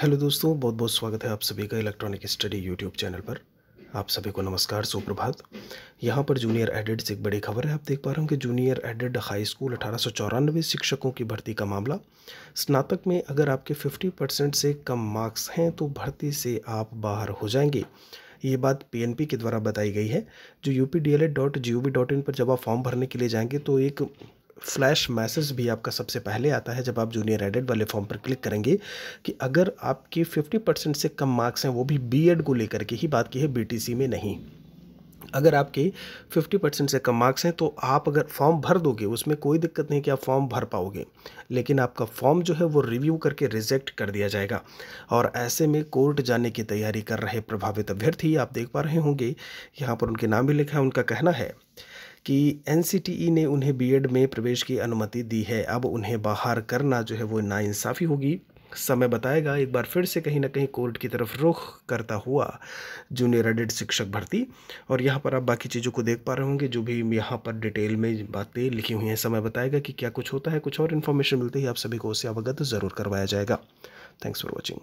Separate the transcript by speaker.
Speaker 1: hello दोस्तों बहुत बहुत स्वागत है आप सभी का इलेक्ट्रॉनिक स्टडी यूट्यूब चैनल पर आप सभी को नमस्कार सुप्रभात यहाँ पर जूनियर एडेड से एक बड़ी खबर है आप देख पा रहे होंगे जूनियर एडेड हाई स्कूल अठारह शिक्षकों की भर्ती का मामला स्नातक में अगर आपके 50 परसेंट से कम मार्क्स हैं तो भर्ती से आप बाहर हो जाएंगे ये बात पी के द्वारा बताई गई है जो यू पी पर जब आप फॉर्म भरने के लिए जाएंगे तो एक फ्लैश मैसेज भी आपका सबसे पहले आता है जब आप जूनियर एडेड वाले फॉर्म पर क्लिक करेंगे कि अगर आपके 50 परसेंट से कम मार्क्स हैं वो भी बीएड को लेकर के ही बात की है बीटीसी में नहीं अगर आपके 50 परसेंट से कम मार्क्स हैं तो आप अगर फॉर्म भर दोगे उसमें कोई दिक्कत नहीं कि आप फॉर्म भर पाओगे लेकिन आपका फॉर्म जो है वो रिव्यू करके रिजेक्ट कर दिया जाएगा और ऐसे में कोर्ट जाने की तैयारी कर रहे प्रभावित अभ्यर्थी आप देख पा रहे होंगे यहाँ पर उनके नाम भी लिखा है उनका कहना है कि एन e ने उन्हें बी में प्रवेश की अनुमति दी है अब उन्हें बाहर करना जो है वो नाइंसाफ़ी होगी समय बताएगा एक बार फिर से कहीं ना कहीं कोर्ट की तरफ रुख करता हुआ जूनियर एडिड शिक्षक भर्ती और यहाँ पर आप बाकी चीज़ों को देख पा रहे होंगे जो भी यहाँ पर डिटेल में बातें लिखी हुई हैं समय बताएगा कि क्या कुछ होता है कुछ और इन्फॉर्मेशन मिलती है आप सभी को उससे अवगत ज़रूर करवाया जाएगा थैंक्स फॉर वॉचिंग